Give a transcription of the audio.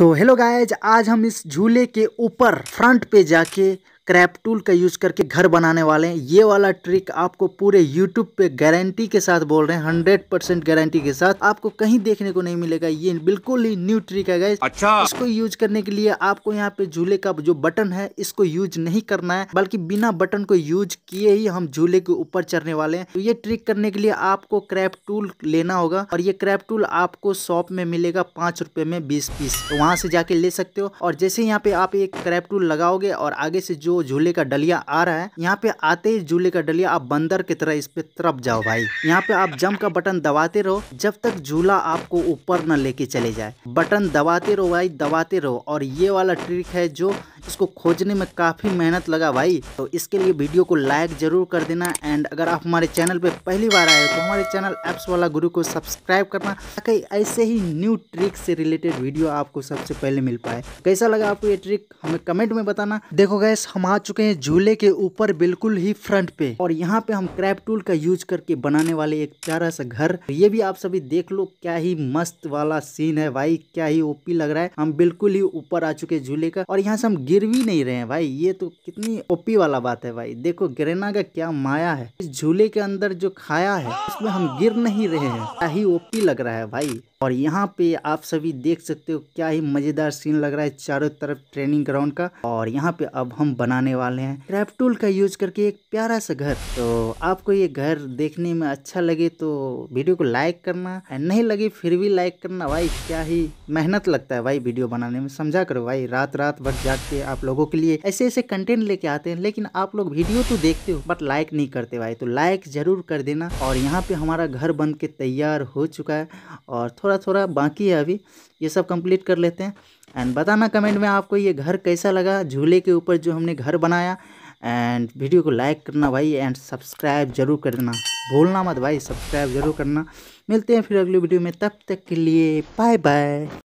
so hello guys आज हम इस झूले के ऊपर फ्रंट पे जाके क्रैप टूल का यूज़ करके घर बनाने वाले हैं ये वाला ट्रिक आपको पूरे यूट्यूब पे गारंटी के साथ बोल रहे हैं हंड्रेड परसेंट गारंटी के साथ आपको कहीं देखने को नहीं मिलेगा ये बिल्कुल ही न्यू ट्रिक है गाइज अच्छा इसको यूज करने के लिए आपको यहाँ पे झूले का जो बटन है इसको यूज नहीं करना है बल्कि बिना बटन को यूज किए ही हम झूले के ऊपर चढ़ने वाले हैं तो ये ट्रिक करने के लिए आपको क्रैप टूल लेना होगा और ये क्रैप टूल आपको शॉप में मिलेगा पांच रुपये में बीस पीस वहां तो वहाँ से जाके ले सकते हो और जैसे यहाँ पे आप एक क्रैप टूल लगाओगे और आगे से जो झूले का डलिया आ रहा है यहाँ पे आते ही झूले का डलिया आप बंदर की तरह इस पे तरफ जाओ भाई यहाँ पे आप जम का बटन दबाते रहो जब तक झूला आपको ऊपर न लेके चले जाए बटन दबाते रहो भाई दबाते रहो और ये वाला ट्रिक है जो इसको खोजने में काफ़ी मेहनत लगा भाई तो इसके लिए वीडियो को लाइक ज़रूर कर देना एंड अगर आप हमारे चैनल पे पहली बार आए तो हमारे चैनल ऐप्स वाला गुरु को सब्सक्राइब करना ताकि ऐसे ही न्यू ट्रिक से रिलेटेड वीडियो आपको सबसे पहले मिल पाए कैसा लगा आपको ये ट्रिक हमें कमेंट में बताना देखो गैस हम आ चुके हैं झूले के ऊपर बिल्कुल ही फ्रंट पे और यहाँ पे हम क्रैप टूल का यूज करके बनाने वाले एक प्यारा सा घर तो ये भी आप सभी देख लो क्या ही मस्त वाला सीन है भाई क्या ही ओपी लग रहा है हम बिल्कुल ही ऊपर आ चुके झूले का और यहाँ से हम गिर गिर भी नहीं रहे हैं भाई ये तो कितनी ओपी वाला बात है भाई देखो ग्रेना का क्या माया है इस झूले के अंदर जो खाया है उसमें हम गिर नहीं रहे हैं क्या ही ओपी लग रहा है भाई और यहाँ पे आप सभी देख सकते हो क्या ही मजेदार सीन लग रहा है चारों तरफ ट्रेनिंग ग्राउंड का और यहाँ पे अब हम बनाने वाले हैं क्राफ्ट टूल का यूज करके एक प्यारा सा घर तो आपको ये घर देखने में अच्छा लगे तो वीडियो को लाइक करना नहीं लगे फिर भी लाइक करना भाई क्या ही मेहनत लगता है भाई वीडियो बनाने में समझा करो भाई रात रात भर जाग के आप लोगों के लिए ऐसे ऐसे कंटेंट लेके आते हैं लेकिन आप लोग वीडियो तो देखते हो बट लाइक नहीं करते भाई तो लाइक जरूर कर देना और यहाँ पे हमारा घर बन के तैयार हो चुका है और थोड़ा थोड़ा थोड़ा बाकी है अभी ये सब कंप्लीट कर लेते हैं एंड बताना कमेंट में आपको ये घर कैसा लगा झूले के ऊपर जो हमने घर बनाया एंड वीडियो को लाइक करना भाई एंड सब्सक्राइब जरूर कर देना भूलना मत भाई सब्सक्राइब जरूर करना मिलते हैं फिर अगली वीडियो में तब तक के लिए बाय बाय